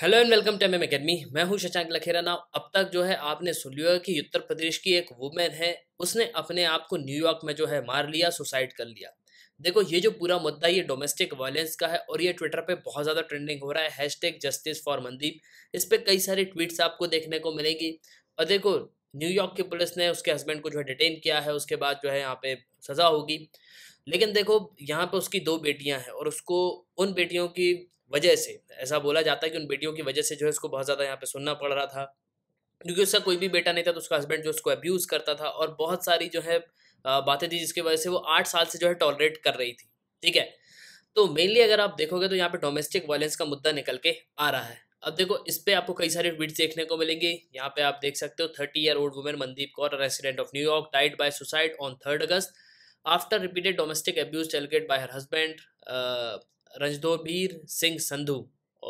hello and welcome to M academy मैं हूं शशांक लखेरा नाव अब तक जो है आपने सुन लिया कि उत्तर प्रदेश की एक वुमेन है उसने अपने आप को न्यूयॉर्क में जो है मार लिया सुसाइड कर लिया देखो ये जो पूरा मुद्दा ये डोमेस्टिक वायलेंस का है और ये ट्विटर पे बहुत ज़्यादा ट्रेंडिंग हो रहा है hash tag justice for Mandeep इस पर कई सारे ट्वीट्स आपको देखने को मिलेंगी और देखो न्यूयॉर्क की पुलिस ने उसके हस्बैंड को जो है डिटेन किया है उसके बाद जो है यहाँ पे सज़ा होगी लेकिन देखो यहाँ पे उसकी दो बेटियाँ हैं और उसको उन बेटियों की वजह से ऐसा बोला जाता है कि उन बेटियों की वजह से जो है उसको बहुत ज़्यादा यहाँ पे सुनना पड़ रहा था क्योंकि उसका कोई भी बेटा नहीं था तो उसका हस्बैंड जो उसको अब्यूज़ करता था और बहुत सारी जो है बातें थी जिसकी वजह से वो आठ साल से जो है टॉलरेट कर रही थी ठीक है तो मेनली अगर आप देखोगे तो यहाँ पे डोमेस्टिक वायलेंस का मुद्दा निकल के आ रहा है अब देखो इस पर आपको कई सारे ट्वीट देखने को मिलेंगे यहाँ पे आप देख सकते हो thirty year old women Mandeep Kaur resident of New York died by suicide on third August after repeated domestic abuse tailgate by her husband Ranjodbir Singh Sandhu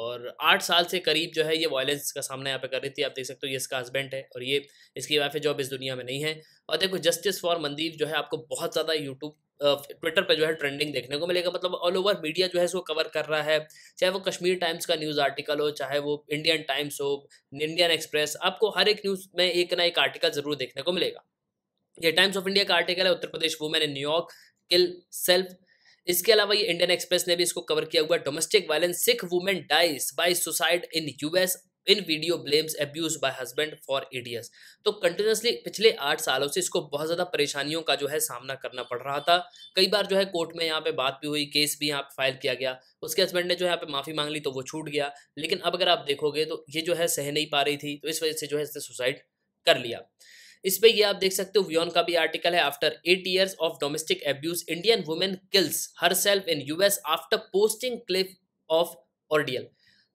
और आठ साल से करीब जो है ये वायलेंस का सामना यहाँ पे कर रही थी आप देख सकते हो ये इसका हस्बैंड है और ये इसकी वाइफ है जो अब इस दुनिया में नहीं है और देखो जस्टिस फॉर मंदीप जो है आपको बहुत ज़्यादा यूट्यूब ट्विटर पे जो है ट्रेंडिंग देखने को मिलेगा मतलब ऑल ओवर मीडिया जो है इसको कवर कर रहा है चाहे वो कश्मीर टाइम्स का न्यूज़ आर्टिकल हो चाहे वो इंडियन टाइम्स हो इंडियन एक्सप्रेस आपको हर एक न्यूज़ में एक ना एक आर्टिकल ज़रूर देखने को मिलेगा ये टाइम्स ऑफ इंडिया का आर्टिकल है Uttar Pradesh women in New York kill self इसके अलावा ये इंडियन एक्सप्रेस ने भी इसको कवर किया हुआ domestic violence Sikh women dies by suicide in US in video blames abuse by husband for ads तो कंटिन्यूसली पिछले आठ सालों से इसको बहुत ज़्यादा परेशानियों का जो है सामना करना पड़ रहा था कई बार जो है कोर्ट में यहाँ पे बात भी हुई केस भी यहाँ पे फाइल किया गया उसके हस्बैंड ने जो है यहाँ पे माफ़ी मांग ली तो वो छूट गया लेकिन अब अगर आप देखोगे तो ये जो है सह नहीं पा रही थी तो इस वजह से जो है इसने सुसाइड कर लिया इस पे ये आप देख सकते हो वियन का भी आर्टिकल है after eight years of domestic abuse Indian women kills herself in US after posting clip of ordeal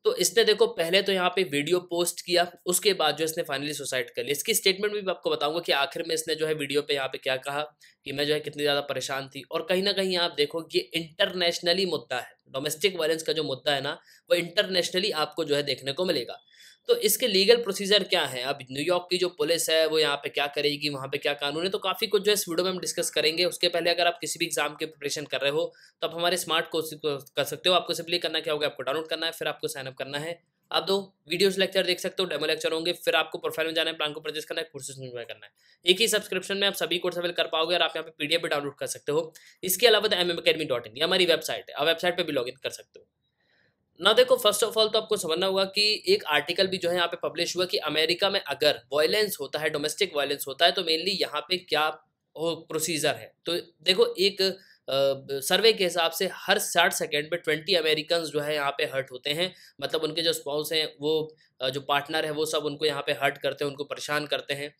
तो इसने देखो पहले तो यहाँ पे वीडियो पोस्ट किया उसके बाद जो इसने फाइनली सुसाइड कर लिया इसकी स्टेटमेंट भी आपको बताऊंगा कि आखिर में इसने जो है वीडियो पे यहाँ पे क्या कहा कि मैं जो है कितनी ज़्यादा परेशान थी और कहीं ना कहीं आप देखो ये इंटरनेशनली मुद्दा है डोमेस्टिक वायलेंस का जो मुद्दा है ना वो इंटरनेशनली आपको जो है देखने को मिलेगा तो इसके लीगल प्रोसीजर क्या है अब न्यूयॉर्क की जो पुलिस है वो यहाँ पे क्या करेगी वहाँ पे क्या कानून है तो काफ़ी कुछ जो है इस वीडियो में हम डिस्कस करेंगे उसके पहले अगर आप किसी भी एग्जाम की प्रिपरेशन कर रहे हो तो आप हमारे स्मार्ट कोर्स कर सकते हो आपको सिंपली करना क्या होगा आपको डाउनलोड करना है फिर आपको साइनअप करना है आप दो वीडियोस लेक्चर देख सकते हो डेमो लेक्चर होंगे फिर आपको प्रोफाइल में जाना है प्लान को परचेस करना है कोर्सेज में करना है एक ही सब्सक्रिप्शन में आप सभी कोर्स अवेल कर पाओगे और आप यहाँ पे पीडीएफ भी डाउनलोड कर सकते हो इसके अलावा M M academy dot in हमारी वेबसाइट है आप वेबसाइट पर भी लॉग इन कर सकते हो ना देखो फर्स्ट ऑफ ऑल तो आपको समझना होगा कि एक आर्टिकल भी जो है यहाँ पे पब्लिश हुआ कि अमेरिका में अगर वायलेंस होता है डोमेस्टिक वायलेंस होता है तो मेनली यहाँ पे क्या प्रोसीजर है तो देखो एक सर्वे के हिसाब से हर साठ सेकेंड में ट्वेंटी अमेरिकन जो है यहाँ पे हर्ट होते हैं मतलब उनके जो स्पाउस हैं वो जो पार्टनर है वो सब उनको यहाँ पे हर्ट करते हैं उनको परेशान करते हैं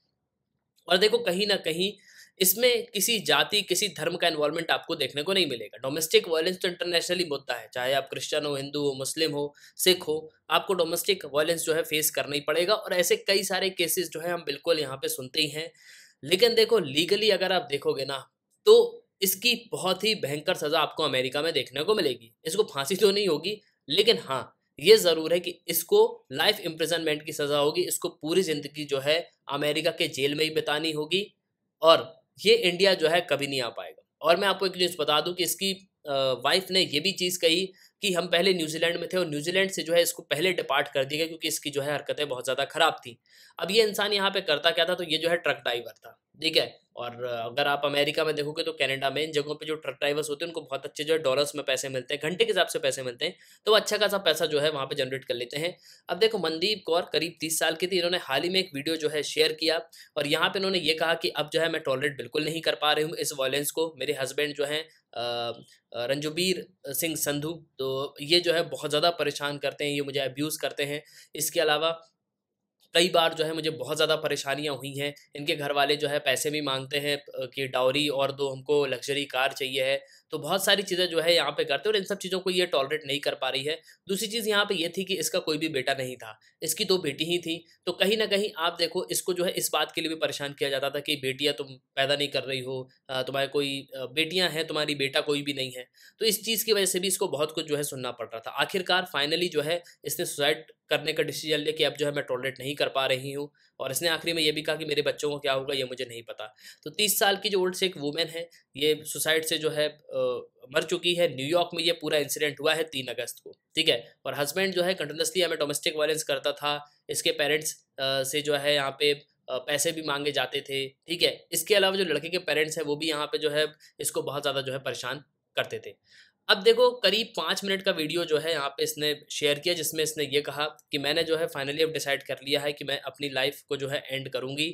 और देखो कहीं ना कहीं इसमें किसी जाति किसी धर्म का इन्वॉल्वमेंट आपको देखने को नहीं मिलेगा डोमेस्टिक वायलेंस तो इंटरनेशनली मुद्दा है चाहे आप क्रिश्चियन हो हिंदू हो मुस्लिम हो सिख हो आपको डोमेस्टिक वायलेंस जो है फेस करना ही पड़ेगा और ऐसे कई सारे केसेस जो है हम बिल्कुल यहाँ पे सुनते ही हैं लेकिन देखो लीगली अगर आप देखोगे ना तो इसकी बहुत ही भयंकर सज़ा आपको अमेरिका में देखने को मिलेगी इसको फांसी तो नहीं होगी लेकिन हाँ ये ज़रूर है कि इसको लाइफ इम्प्रिजनमेंट की सज़ा होगी इसको पूरी ज़िंदगी जो है अमेरिका के जेल में ही बितानी होगी और ये इंडिया जो है कभी नहीं आ पाएगा और मैं आपको एक न्यूज़ बता दूं कि इसकी वाइफ ने ये भी चीज़ कही कि हम पहले न्यूजीलैंड में थे और न्यूजीलैंड से जो है इसको पहले डिपार्ट कर दिया गया क्योंकि इसकी जो है हरकतें बहुत ज़्यादा ख़राब थी अब ये इंसान यहाँ पे करता क्या था तो ये जो है ट्रक ड्राइवर था ठीक है और अगर आप अमेरिका में देखोगे तो कनाडा में इन जगहों पे जो ट्रक ड्राइवर्स होते हैं उनको बहुत अच्छे जो है डॉलर्स में पैसे मिलते हैं घंटे के हिसाब से पैसे मिलते हैं तो वो अच्छा खासा पैसा जो है वहाँ पे जनरेट कर लेते हैं अब देखो मनदीप कौर करीब तीस साल की थी इन्होंने हाल ही में एक वीडियो जो है शेयर किया और यहाँ पर इन्होंने ये कहा कि अब जो है मैं टॉलरेट बिल्कुल नहीं कर पा रही हूँ इस वॉयलेंस को मेरे हस्बैंड जो हैं रंजुबीर सिंह संधू तो ये जो है बहुत ज़्यादा परेशान करते हैं ये मुझे अब्यूज़ करते हैं इसके अलावा कई बार जो है मुझे बहुत ज़्यादा परेशानियाँ हुई हैं इनके घर वाले जो है पैसे भी मांगते हैं कि डाउरी और दो हमको लग्जरी कार चाहिए है तो बहुत सारी चीज़ें जो है यहाँ पे करते हैं और इन सब चीज़ों को ये टॉलरेट नहीं कर पा रही है दूसरी चीज़ यहाँ पे ये थी कि इसका कोई भी बेटा नहीं था इसकी दो बेटी ही थी तो कहीं ना कहीं आप देखो इसको जो है इस बात के लिए भी परेशान किया जाता था कि बेटियाँ तुम पैदा नहीं कर रही हो तुम्हारे कोई बेटियाँ हैं तुम्हारी बेटा कोई भी नहीं है तो इस चीज़ की वजह से भी इसको बहुत कुछ जो है सुनना पड़ रहा था आखिरकार फाइनली जो है इसने सुसाइड करने का डिसीजन लिया कि अब जो है मैं टॉलरेट नहीं कर पा रही हूँ और इसने आखिरी में ये भी कहा कि मेरे बच्चों को क्या होगा ये मुझे नहीं पता तो तीस साल की जो ओल्ड से एक वुमेन है ये सुसाइड से जो है आ, मर चुकी है न्यूयॉर्क में ये पूरा इंसिडेंट हुआ है तीन अगस्त को ठीक है और हस्बैंड जो है कंटिन्यूसली हमें डोमेस्टिक वायलेंस करता था इसके पेरेंट्स से जो है यहाँ पे पैसे भी मांगे जाते थे ठीक है इसके अलावा जो लड़के के पेरेंट्स हैं वो भी यहाँ पे जो है इसको बहुत ज़्यादा जो है परेशान करते थे अब देखो करीब पाँच मिनट का वीडियो जो है यहाँ पे इसने शेयर किया जिसमें इसने ये कहा कि मैंने जो है फाइनली अब डिसाइड कर लिया है कि मैं अपनी लाइफ को जो है एंड करूँगी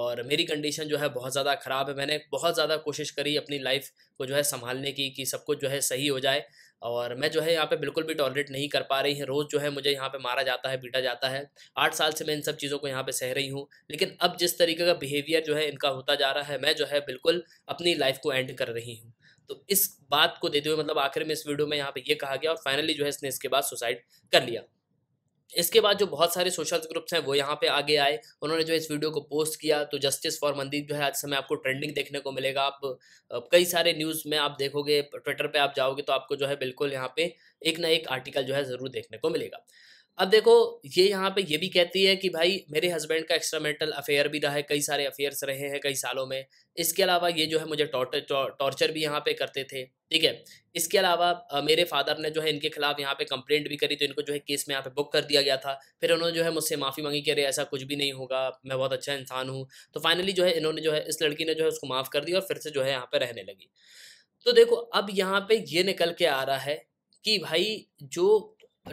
और मेरी कंडीशन जो है बहुत ज़्यादा ख़राब है मैंने बहुत ज़्यादा कोशिश करी अपनी लाइफ को जो है संभालने की कि सब कुछ जो है सही हो जाए और मैं जो है यहाँ पे बिल्कुल भी टॉलरेट नहीं कर पा रही है रोज़ जो है मुझे यहाँ पे मारा जाता है पीटा जाता है आठ साल से मैं इन सब चीज़ों को यहाँ पे सह रही हूँ लेकिन अब जिस तरीके का बिहेवियर जो है इनका होता जा रहा है मैं जो है बिल्कुल अपनी लाइफ को एंड कर रही हूँ तो इस बात को देते हुए मतलब आखिर में इस वीडियो में यहाँ पे ये कहा गया और फाइनली जो है इसने इसके बाद सुसाइड कर लिया इसके बाद जो बहुत सारे सोशल ग्रुप्स हैं वो यहाँ पे आगे आए उन्होंने जो इस वीडियो को पोस्ट किया तो जस्टिस फॉर मंदीप जो है आज समय आपको ट्रेंडिंग देखने को मिलेगा आप कई सारे न्यूज़ में आप देखोगे ट्विटर पे आप जाओगे तो आपको जो है बिल्कुल यहाँ पे एक ना एक आर्टिकल जो है ज़रूर देखने को मिलेगा अब देखो ये यहाँ पे ये भी कहती है कि भाई मेरे हस्बैंड का एक्स्ट्रा मेंटल अफेयर भी रहा है कई सारे अफेयर्स रहे हैं कई सालों में इसके अलावा ये जो है मुझे टॉर्चर टॉर्चर भी यहाँ पे करते थे ठीक है इसके अलावा मेरे फादर ने जो है इनके खिलाफ यहाँ पे कंप्लेंट भी करी तो इनको जो है केस में यहाँ पे बुक कर दिया गया था फिर उन्होंने जो है मुझसे माफ़ी मांगी कि अरे ऐसा कुछ भी नहीं होगा मैं बहुत अच्छा इंसान हूँ तो फाइनली जो है इन्होंने जो है इस लड़की ने जो है उसको माफ़ कर दिया और फिर से जो है यहाँ पर रहने लगी तो देखो अब यहाँ पर ये निकल के आ रहा है कि भाई जो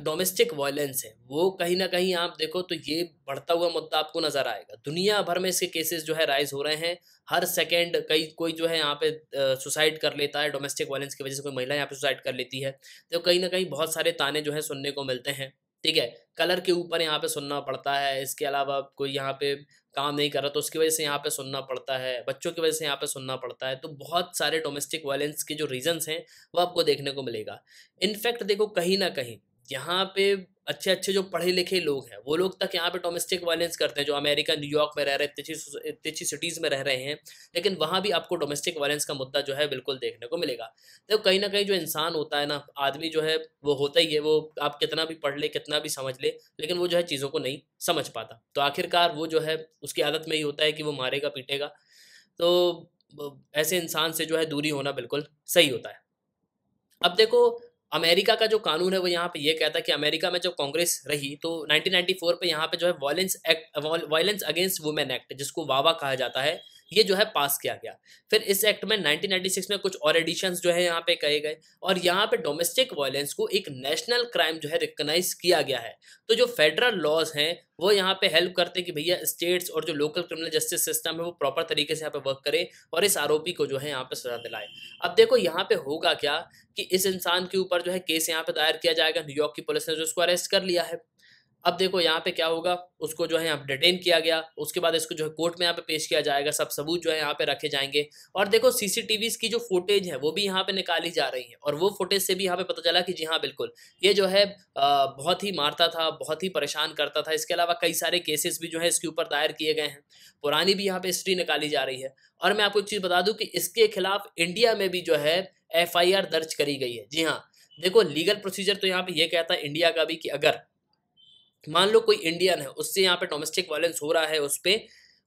डोमेस्टिक वायलेंस है वो कहीं ना कहीं आप देखो तो ये बढ़ता हुआ मुद्दा आपको नज़र आएगा दुनिया भर में इसके केसेस जो है राइज हो रहे हैं हर सेकेंड कई कोई जो है यहाँ पे सुसाइड कर लेता है डोमेस्टिक वायलेंस की वजह से कोई महिला यहाँ पे सुसाइड कर लेती है तो कहीं ना कहीं बहुत सारे ताने जो है सुनने को मिलते हैं ठीक है कलर के ऊपर यहाँ पे सुनना पड़ता है इसके अलावा कोई यहाँ पे काम नहीं कर रहा तो उसकी वजह से यहाँ पे सुनना पड़ता है बच्चों की वजह से यहाँ पे सुनना पड़ता है तो बहुत सारे डोमेस्टिक वायलेंस के जो रीजंस हैं वो आपको देखने को मिलेगा इनफैक्ट देखो कहीं ना कहीं यहाँ पे अच्छे अच्छे जो पढ़े लिखे लोग हैं वो लोग तक यहाँ पे डोमेस्टिक वायलेंस करते हैं जो अमेरिका न्यूयॉर्क में रह रहे इतनी इतनी सिटीज़ में रह रहे हैं लेकिन वहाँ भी आपको डोमेस्टिक वायलेंस का मुद्दा जो है बिल्कुल देखने को मिलेगा तो कहीं ना कहीं जो इंसान होता है ना आदमी जो है वो होता ही है वो आप कितना भी पढ़ ले कितना भी समझ ले लेकिन वो जो है चीज़ों को नहीं समझ पाता तो आखिरकार वो जो है उसकी आदत में ही होता है कि वो मारेगा पीटेगा तो ऐसे इंसान से जो है दूरी होना बिल्कुल सही होता है अब देखो अमेरिका का जो कानून है वो यहाँ पे ये कहता है कि अमेरिका में जब कांग्रेस रही तो 1994 पे यहाँ पे जो है violence act violence against women act जिसको वावा कहा जाता है ये जो है पास किया गया फिर इस एक्ट में 1996 में कुछ और एडिशंस जो है यहाँ पे कहे गए और यहाँ पे डोमेस्टिक वायलेंस को एक नेशनल क्राइम जो है रिकगनाइज किया गया है तो जो फेडरल लॉज हैं वो यहाँ पे हेल्प करते हैं कि भैया स्टेट्स और जो लोकल क्रिमिनल जस्टिस सिस्टम है वो प्रॉपर तरीके से यहाँ पे वर्क करे और इस आरोपी को जो है यहाँ पे सजा दिलाए अब देखो यहाँ पे होगा क्या कि इस इंसान के ऊपर जो है केस यहाँ पे दायर किया जाएगा न्यूयॉर्क की पुलिस ने जो उसको अरेस्ट कर लिया है अब देखो यहाँ पे क्या होगा उसको जो है यहाँ डिटेन किया गया उसके बाद इसको जो है कोर्ट में यहाँ पे पेश किया जाएगा सब सबूत जो है यहाँ पे रखे जाएंगे और देखो सीसीटीवी की जो फुटेज है वो भी यहाँ पे निकाली जा रही है और वो फुटेज से भी यहाँ पे पता चला कि जी हाँ बिल्कुल ये जो है बहुत ही मारता था बहुत ही परेशान करता था इसके अलावा कई सारे केसेस भी जो है इसके ऊपर दायर किए गए हैं पुरानी भी यहाँ पे हिस्ट्री निकाली जा रही है और मैं आपको एक चीज़ बता दूँ कि इसके खिलाफ इंडिया में भी जो है एफ दर्ज करी गई है जी हाँ देखो लीगल प्रोसीजर तो यहाँ पे ये कहता है इंडिया का भी कि अगर मान लो कोई इंडियन है उससे यहाँ पे डोमेस्टिक वायलेंस हो रहा है उस पर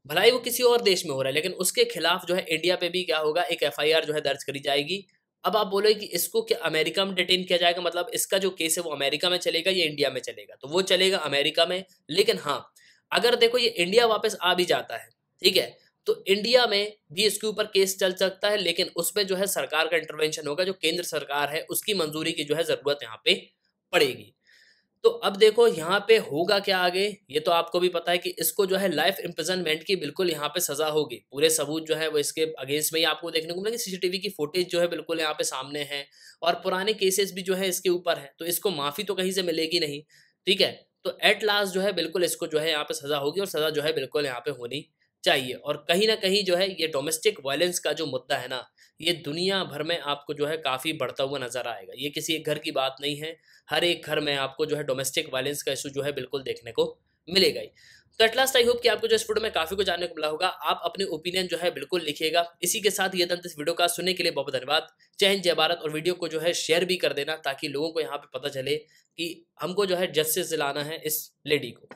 भलाई वो किसी और देश में हो रहा है लेकिन उसके खिलाफ जो है इंडिया पे भी क्या होगा एक एफ जो है दर्ज करी जाएगी अब आप बोलोगे कि इसको क्या अमेरिका में डिटेन किया जाएगा मतलब इसका जो केस है वो अमेरिका में चलेगा या इंडिया में चलेगा तो वो चलेगा अमेरिका में लेकिन हाँ अगर देखो ये इंडिया वापस आ भी जाता है ठीक है तो इंडिया में भी इसके ऊपर केस चल सकता है लेकिन उसमें जो है सरकार का इंटरवेंशन होगा जो केंद्र सरकार है उसकी मंजूरी की जो है ज़रूरत यहाँ पे पड़ेगी तो अब देखो यहाँ पे होगा क्या आगे ये तो आपको भी पता है कि इसको जो है लाइफ इम्प्रिजनमेंट की बिल्कुल यहाँ पे सजा होगी पूरे सबूत जो है वो इसके अगेंस्ट में ही आपको देखने को मिलेगा सीसीटीवी की फुटेज जो है बिल्कुल यहाँ पे सामने है और पुराने केसेस भी जो है इसके ऊपर है तो इसको माफी तो कहीं से मिलेगी नहीं ठीक है तो एट लास्ट जो है बिल्कुल इसको जो है यहाँ पे सजा होगी और सजा जो है बिल्कुल यहाँ पे होनी चाहिए और कहीं ना कहीं जो है ये डोमेस्टिक वायलेंस का जो मुद्दा है ना ये दुनिया भर में आपको जो है काफ़ी बढ़ता हुआ नज़र आएगा ये किसी एक घर की बात नहीं है हर एक घर में आपको जो है डोमेस्टिक वायलेंस का इशू जो है बिल्कुल देखने को मिलेगा ही तो एट लास्ट आई होप कि आपको जो इस वीडियो में काफी कुछ जानने को मिला होगा आप अपने ओपिनियन जो है बिल्कुल लिखिएगा इसी के साथ ये दंत इस वीडियो का सुनने के लिए बहुत धन्यवाद जय हिंद जय भारत और वीडियो को जो है शेयर भी कर देना ताकि लोगों को यहाँ पे पता चले कि हमको जो है जस्टिस दिलाना है इस लेडी को